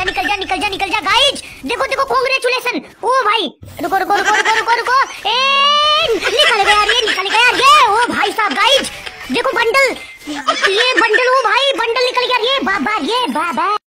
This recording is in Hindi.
निकल जा निकल जा निकल जा निकल जा गाइज देखो देखो कांग्रेचुलेशन ओ भाई रुको रुको रुको रुको रुको रुको ए निकल गया ये निकल गया ये ओ भाई साहब गाइज देखो बंडल ये बंडल ओ भाई बंडल निकल गया ये बाबा ये बाबा